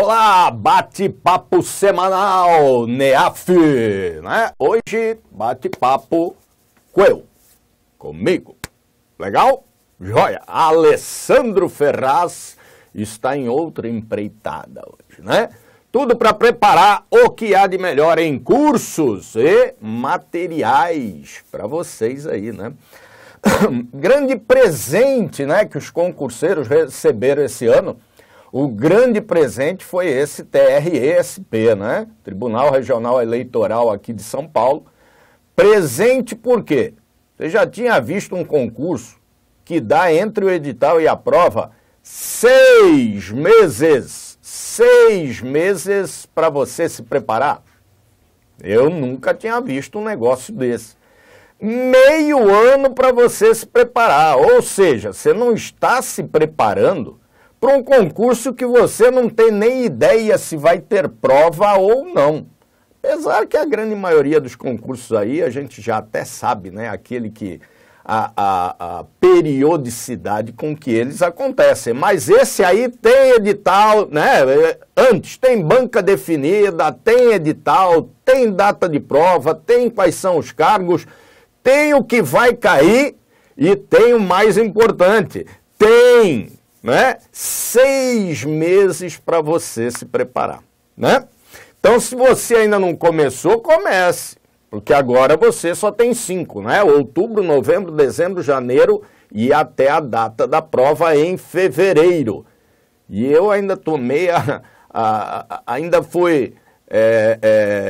Olá, bate-papo semanal NEAF, né? Hoje, bate-papo com eu, comigo. Legal? Joia! Alessandro Ferraz está em outra empreitada hoje, né? Tudo para preparar o que há de melhor em cursos e materiais para vocês aí, né? Grande presente, né, que os concurseiros receberam esse ano o grande presente foi esse TRESP, né? Tribunal Regional Eleitoral aqui de São Paulo. Presente por quê? Você já tinha visto um concurso que dá entre o edital e a prova seis meses. Seis meses para você se preparar. Eu nunca tinha visto um negócio desse. Meio ano para você se preparar. Ou seja, você não está se preparando para um concurso que você não tem nem ideia se vai ter prova ou não. Apesar que a grande maioria dos concursos aí a gente já até sabe, né? Aquele que. A, a, a periodicidade com que eles acontecem. Mas esse aí tem edital, né? Antes, tem banca definida, tem edital, tem data de prova, tem quais são os cargos, tem o que vai cair e tem o mais importante: tem né? Seis meses para você se preparar, né? Então, se você ainda não começou, comece, porque agora você só tem cinco, né? Outubro, novembro, dezembro, janeiro e até a data da prova em fevereiro. E eu ainda tomei a, a, a ainda fui é,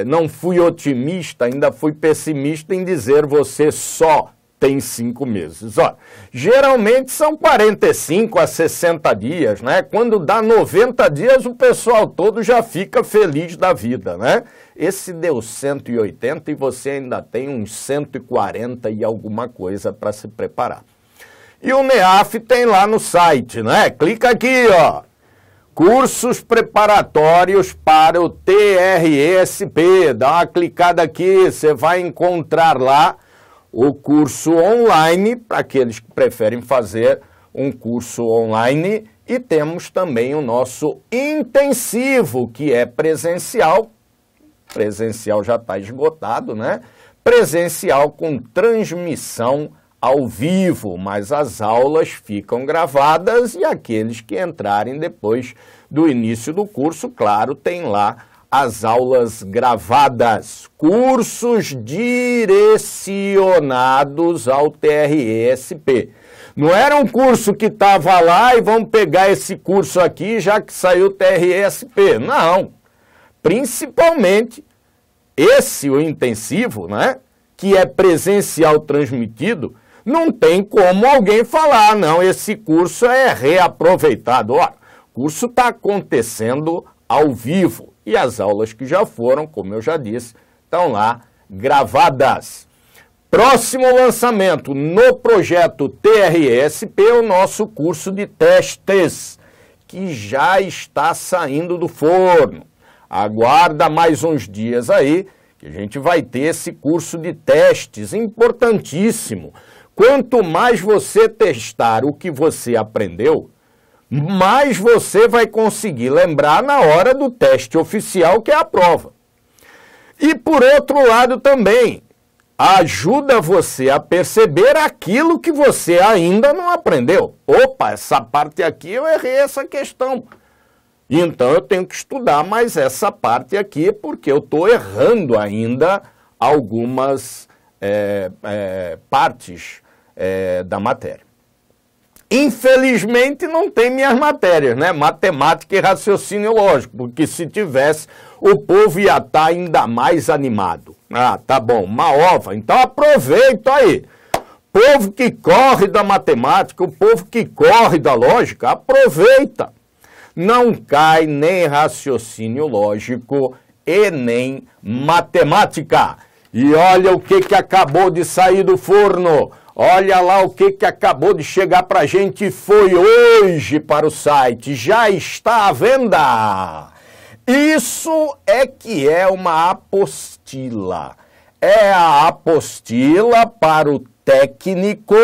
é, não fui otimista, ainda fui pessimista em dizer você só tem cinco meses. Ó, geralmente são 45 a 60 dias, né? Quando dá 90 dias, o pessoal todo já fica feliz da vida, né? Esse deu 180 e você ainda tem uns 140 e alguma coisa para se preparar. E o NEAF tem lá no site, né? Clica aqui, ó. Cursos preparatórios para o TRSP. Dá uma clicada aqui, você vai encontrar lá o curso online, para aqueles que preferem fazer um curso online, e temos também o nosso intensivo, que é presencial. Presencial já está esgotado, né? Presencial com transmissão ao vivo, mas as aulas ficam gravadas e aqueles que entrarem depois do início do curso, claro, tem lá as aulas gravadas, cursos direcionados ao TRSP. Não era um curso que estava lá e vamos pegar esse curso aqui já que saiu o TRSP. Não. Principalmente esse, o intensivo, né? Que é presencial transmitido, não tem como alguém falar, não, esse curso é reaproveitado. o curso está acontecendo ao vivo e as aulas que já foram, como eu já disse, estão lá gravadas. Próximo lançamento no projeto TRSP, é o nosso curso de testes, que já está saindo do forno. Aguarda mais uns dias aí, que a gente vai ter esse curso de testes importantíssimo. Quanto mais você testar o que você aprendeu, mais você vai conseguir lembrar na hora do teste oficial, que é a prova. E por outro lado também, ajuda você a perceber aquilo que você ainda não aprendeu. Opa, essa parte aqui eu errei essa questão. Então eu tenho que estudar mais essa parte aqui, porque eu estou errando ainda algumas é, é, partes é, da matéria. Infelizmente não tem minhas matérias, né? Matemática e raciocínio lógico, porque se tivesse, o povo ia estar tá ainda mais animado. Ah, tá bom, uma ova. Então aproveita aí. Povo que corre da matemática, o povo que corre da lógica, aproveita. Não cai nem raciocínio lógico e nem matemática. E olha o que, que acabou de sair do forno Olha lá o que, que acabou de chegar para a gente, foi hoje para o site, já está à venda. Isso é que é uma apostila. É a apostila para o técnico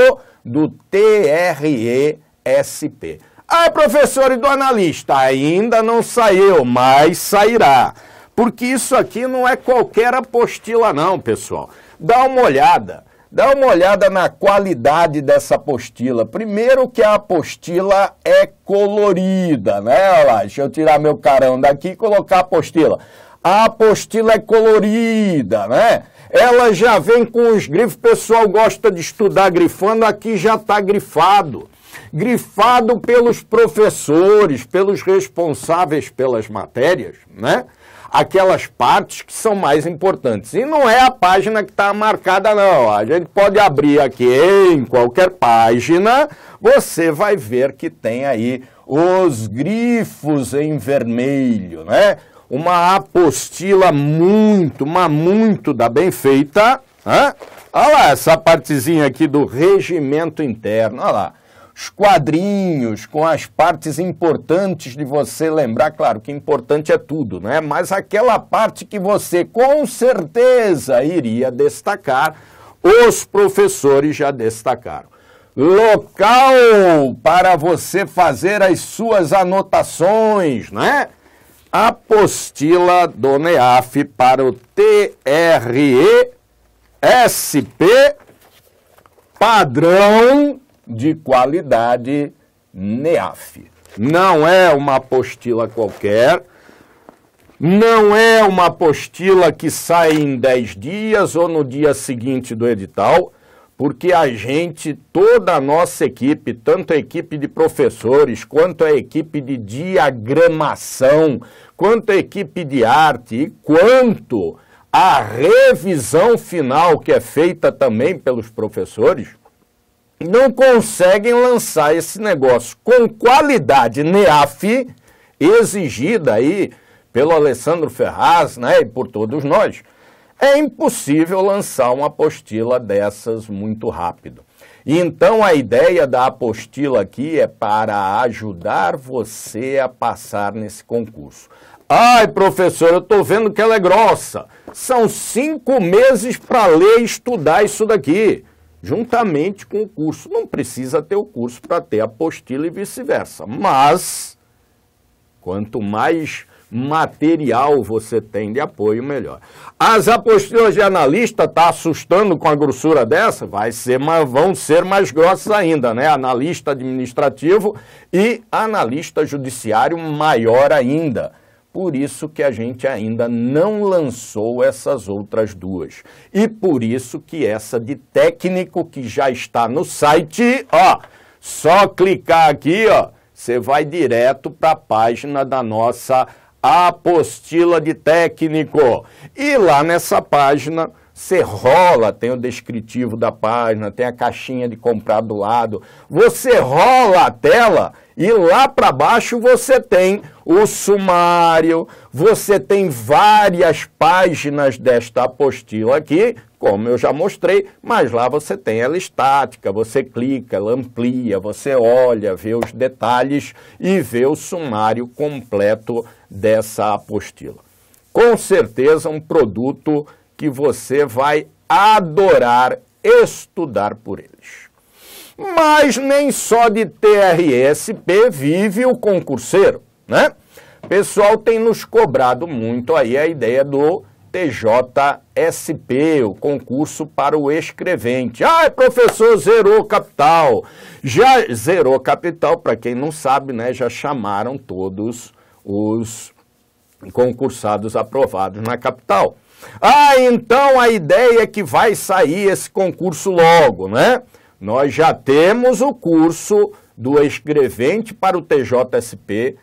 do TRESP. Ah, professor e do analista, ainda não saiu, mas sairá. Porque isso aqui não é qualquer apostila não, pessoal. Dá uma olhada. Dá uma olhada na qualidade dessa apostila. Primeiro que a apostila é colorida, né? Olha lá, deixa eu tirar meu carão daqui e colocar a apostila. A apostila é colorida, né? Ela já vem com os grifos. O pessoal gosta de estudar grifando, aqui já está grifado. Grifado pelos professores, pelos responsáveis pelas matérias, né? aquelas partes que são mais importantes. E não é a página que está marcada, não. A gente pode abrir aqui em qualquer página, você vai ver que tem aí os grifos em vermelho, né? Uma apostila muito, mas muito da bem feita. Hã? Olha lá essa partezinha aqui do regimento interno, olha lá os quadrinhos com as partes importantes de você lembrar, claro que importante é tudo, né? Mas aquela parte que você com certeza iria destacar, os professores já destacaram. Local para você fazer as suas anotações, né? Apostila do NEAF para o TRE SP padrão de qualidade NEAF. Não é uma apostila qualquer, não é uma apostila que sai em 10 dias ou no dia seguinte do edital, porque a gente, toda a nossa equipe, tanto a equipe de professores, quanto a equipe de diagramação, quanto a equipe de arte e quanto a revisão final que é feita também pelos professores, não conseguem lançar esse negócio com qualidade NEAF exigida aí pelo Alessandro Ferraz né, e por todos nós, é impossível lançar uma apostila dessas muito rápido. E então a ideia da apostila aqui é para ajudar você a passar nesse concurso. Ai, professor, eu estou vendo que ela é grossa. São cinco meses para ler e estudar isso daqui juntamente com o curso. Não precisa ter o curso para ter apostila e vice-versa. Mas, quanto mais material você tem de apoio, melhor. As apostilas de analista tá assustando com a grossura dessa? Vai ser, mas vão ser mais grossas ainda, né? Analista administrativo e analista judiciário maior ainda. Por isso que a gente ainda não lançou essas outras duas. E por isso que essa de técnico que já está no site, ó, só clicar aqui, ó, você vai direto para a página da nossa apostila de técnico. E lá nessa página você rola, tem o descritivo da página, tem a caixinha de comprar do lado. Você rola a tela e lá para baixo você tem o sumário, você tem várias páginas desta apostila aqui, como eu já mostrei, mas lá você tem ela estática, você clica, ela amplia, você olha, vê os detalhes e vê o sumário completo dessa apostila. Com certeza um produto que você vai adorar estudar por eles. Mas nem só de TRSP vive o concurseiro, né? pessoal tem nos cobrado muito aí a ideia do TJSP, o concurso para o escrevente. Ah, professor, zerou capital. Já zerou capital, para quem não sabe, né? Já chamaram todos os concursados aprovados na capital. Ah, então a ideia é que vai sair esse concurso logo, né? Nós já temos o curso do escrevente para o TJSP,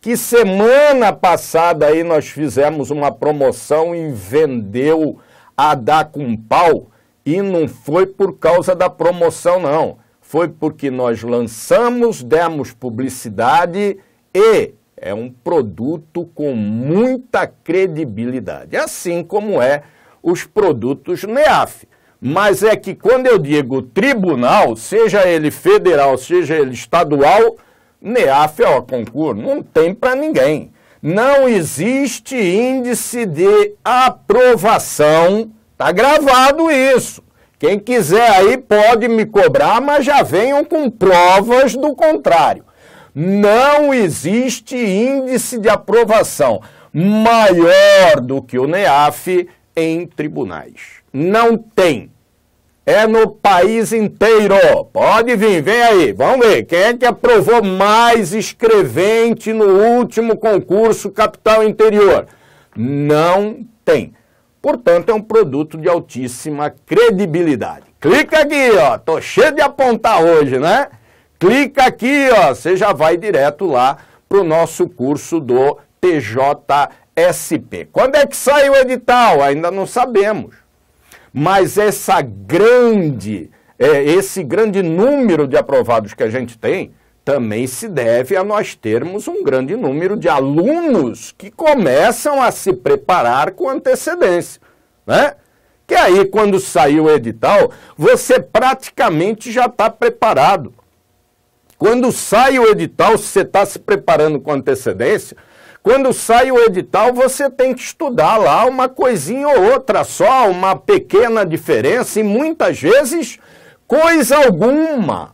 que semana passada aí nós fizemos uma promoção e vendeu a dar com pau, e não foi por causa da promoção não, foi porque nós lançamos, demos publicidade e é um produto com muita credibilidade, assim como é os produtos NEAF. Mas é que quando eu digo tribunal, seja ele federal, seja ele estadual, NEAF é o concurso, não tem para ninguém. Não existe índice de aprovação, tá gravado isso. Quem quiser aí pode me cobrar, mas já venham com provas do contrário. Não existe índice de aprovação maior do que o NEAF em tribunais. Não tem. É no país inteiro. Pode vir, vem aí. Vamos ver. Quem é que aprovou mais escrevente no último concurso Capital Interior? Não tem. Portanto, é um produto de altíssima credibilidade. Clica aqui, ó. Tô cheio de apontar hoje, né? clica aqui, ó, você já vai direto lá para o nosso curso do TJSP. Quando é que sai o edital? Ainda não sabemos. Mas essa grande, é, esse grande número de aprovados que a gente tem também se deve a nós termos um grande número de alunos que começam a se preparar com antecedência, né? Que aí, quando sair o edital, você praticamente já está preparado quando sai o edital, se você está se preparando com antecedência, quando sai o edital, você tem que estudar lá uma coisinha ou outra só, uma pequena diferença e muitas vezes coisa alguma.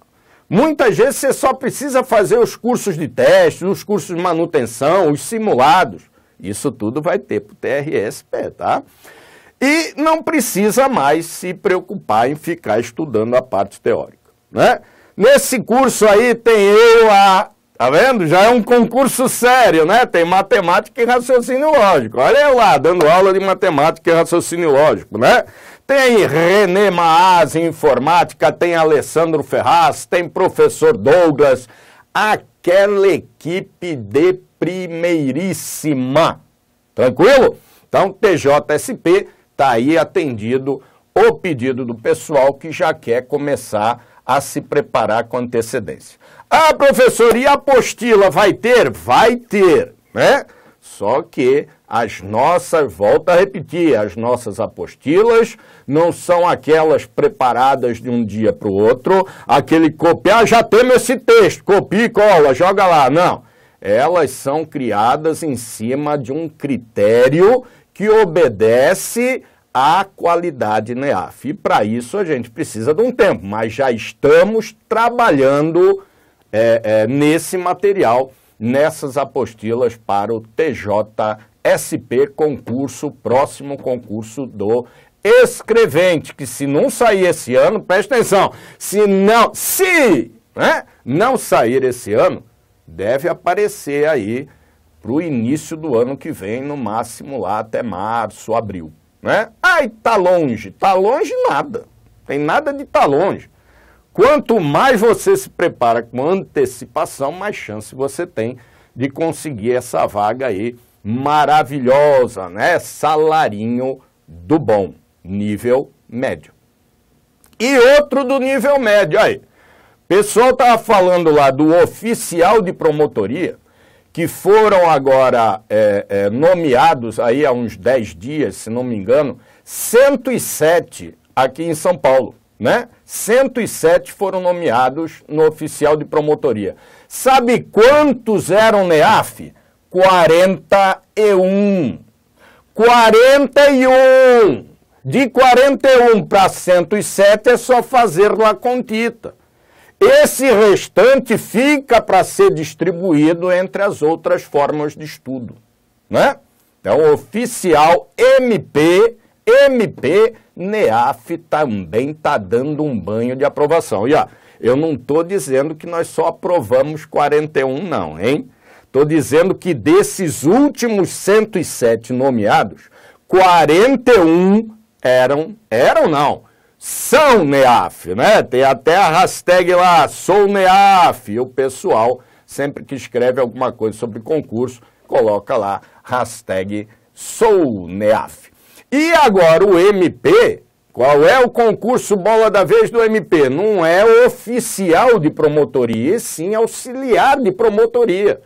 Muitas vezes você só precisa fazer os cursos de teste, os cursos de manutenção, os simulados. Isso tudo vai ter para o TRSP, tá? E não precisa mais se preocupar em ficar estudando a parte teórica, né? Nesse curso aí tem eu a. Tá vendo? Já é um concurso sério, né? Tem matemática e raciocínio lógico. Olha eu lá, dando aula de matemática e raciocínio lógico, né? Tem René Maaz em informática, tem Alessandro Ferraz, tem professor Douglas. Aquela equipe de primeiríssima. Tranquilo? Então, TJSP está aí atendido o pedido do pessoal que já quer começar a se preparar com antecedência. Ah, professor, e a apostila vai ter? Vai ter, né? Só que as nossas, volta a repetir, as nossas apostilas não são aquelas preparadas de um dia para o outro, aquele copiar, ah, já temos esse texto, copia e cola, joga lá. Não. Elas são criadas em cima de um critério que obedece a qualidade NEAF. Né, e para isso a gente precisa de um tempo, mas já estamos trabalhando é, é, nesse material, nessas apostilas para o TJSP, concurso, próximo concurso do escrevente, que se não sair esse ano, presta atenção, se não, se né, não sair esse ano, deve aparecer aí para o início do ano que vem, no máximo lá até março, abril. Né? Ai, tá longe. Tá longe nada. Tem nada de tá longe. Quanto mais você se prepara com antecipação, mais chance você tem de conseguir essa vaga aí maravilhosa, né? Salarinho do bom, nível médio. E outro do nível médio aí. Pessoal tava falando lá do oficial de promotoria que foram agora é, é, nomeados aí há uns 10 dias, se não me engano, 107 aqui em São Paulo, né? 107 foram nomeados no oficial de promotoria. Sabe quantos eram NEAF? 41. 41! De 41 para 107 é só fazer uma contita. Esse restante fica para ser distribuído entre as outras formas de estudo, né? Então, oficial MP, MP, NEAF também está dando um banho de aprovação. E, ó, eu não estou dizendo que nós só aprovamos 41, não, hein? Estou dizendo que desses últimos 107 nomeados, 41 eram, eram não, são NEAF, né? Tem até a hashtag lá, sou NEAF. E o pessoal, sempre que escreve alguma coisa sobre concurso, coloca lá, hashtag sou NEAF. E agora o MP, qual é o concurso bola da vez do MP? Não é oficial de promotoria, e sim auxiliar de promotoria,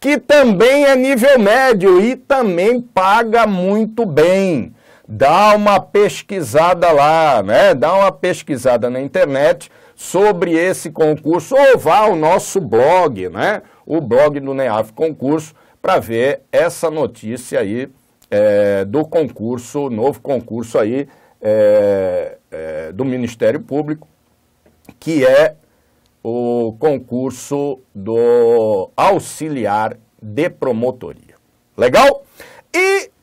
que também é nível médio e também paga muito bem dá uma pesquisada lá, né? Dá uma pesquisada na internet sobre esse concurso ou vá ao nosso blog, né? O blog do NEAF Concurso para ver essa notícia aí é, do concurso, novo concurso aí é, é, do Ministério Público, que é o concurso do auxiliar de promotoria. Legal?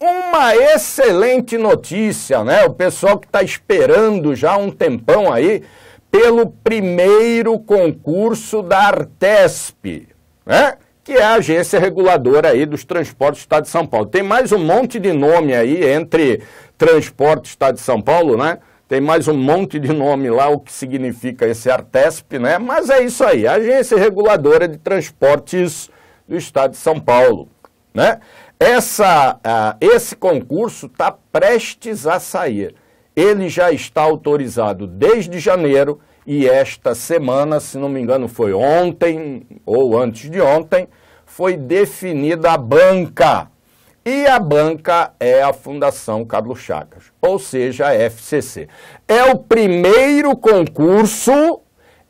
uma excelente notícia, né? O pessoal que está esperando já um tempão aí pelo primeiro concurso da Artesp, né? Que é a agência reguladora aí dos transportes do Estado de São Paulo. Tem mais um monte de nome aí entre transporte Estado de São Paulo, né? Tem mais um monte de nome lá, o que significa esse Artesp, né? Mas é isso aí, Agência Reguladora de Transportes do Estado de São Paulo, né? Essa, ah, esse concurso está prestes a sair. Ele já está autorizado desde janeiro e esta semana, se não me engano, foi ontem ou antes de ontem, foi definida a banca. E a banca é a Fundação Carlos Chagas, ou seja, a FCC. É o primeiro concurso,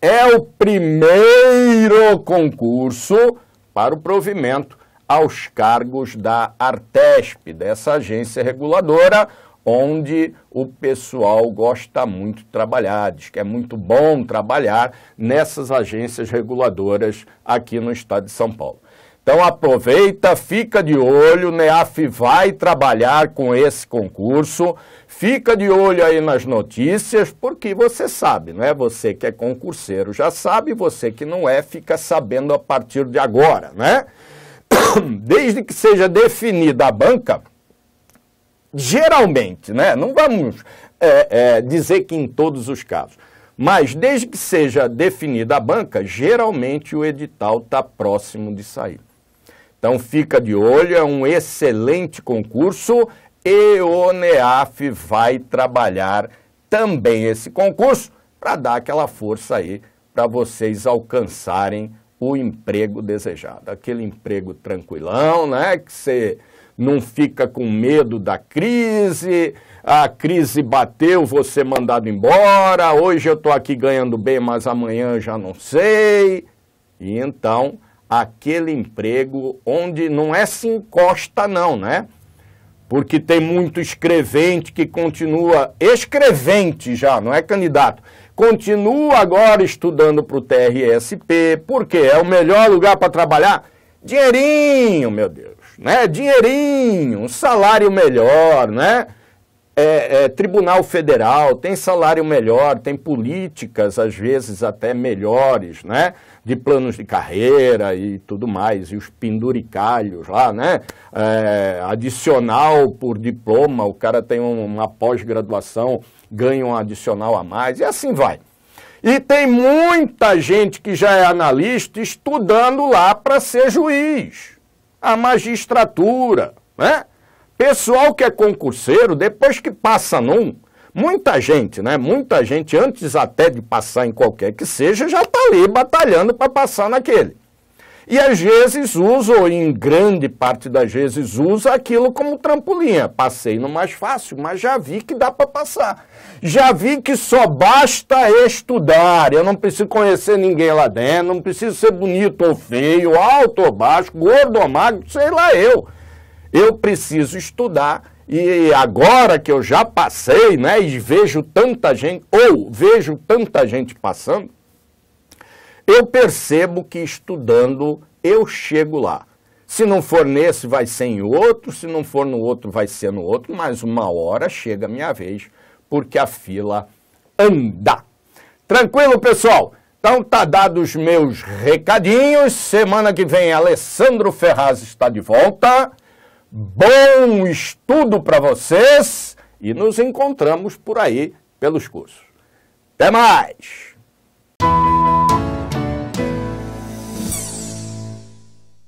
é o primeiro concurso para o provimento aos cargos da Artesp, dessa agência reguladora, onde o pessoal gosta muito de trabalhar, diz que é muito bom trabalhar nessas agências reguladoras aqui no estado de São Paulo. Então aproveita, fica de olho, o né? NEAF vai trabalhar com esse concurso, fica de olho aí nas notícias, porque você sabe, não é? Você que é concurseiro já sabe, você que não é, fica sabendo a partir de agora, né? desde que seja definida a banca, geralmente, né? Não vamos é, é, dizer que em todos os casos. Mas desde que seja definida a banca, geralmente o edital está próximo de sair. Então fica de olho, é um excelente concurso e o NEAF vai trabalhar também esse concurso para dar aquela força aí para vocês alcançarem o emprego desejado. Aquele emprego tranquilão, né? Que você não fica com medo da crise, a crise bateu, você mandado embora, hoje eu estou aqui ganhando bem, mas amanhã já não sei. E então, aquele emprego onde não é se encosta não, né? Porque tem muito escrevente que continua escrevente já, não é candidato continua agora estudando para o TRSP, porque é o melhor lugar para trabalhar. Dinheirinho, meu Deus, né? Dinheirinho, um salário melhor, né? É, é, Tribunal Federal tem salário melhor, tem políticas às vezes até melhores, né? De planos de carreira e tudo mais, e os penduricalhos lá, né? É, adicional por diploma, o cara tem uma pós-graduação ganha um adicional a mais, e assim vai. E tem muita gente que já é analista estudando lá para ser juiz, a magistratura, né? Pessoal que é concurseiro, depois que passa num, muita gente, né? Muita gente, antes até de passar em qualquer que seja, já está ali batalhando para passar naquele. E às vezes uso, ou em grande parte das vezes uso aquilo como trampolinha. Passei no mais fácil, mas já vi que dá para passar. Já vi que só basta estudar. Eu não preciso conhecer ninguém lá dentro, não preciso ser bonito ou feio, alto ou baixo, gordo ou magro, sei lá eu. Eu preciso estudar e agora que eu já passei, né, e vejo tanta gente, ou vejo tanta gente passando, eu percebo que estudando eu chego lá. Se não for nesse, vai ser em outro, se não for no outro, vai ser no outro, mas uma hora chega a minha vez, porque a fila anda. Tranquilo, pessoal? Então tá dados os meus recadinhos. Semana que vem Alessandro Ferraz está de volta. Bom estudo para vocês e nos encontramos por aí pelos cursos. Até mais!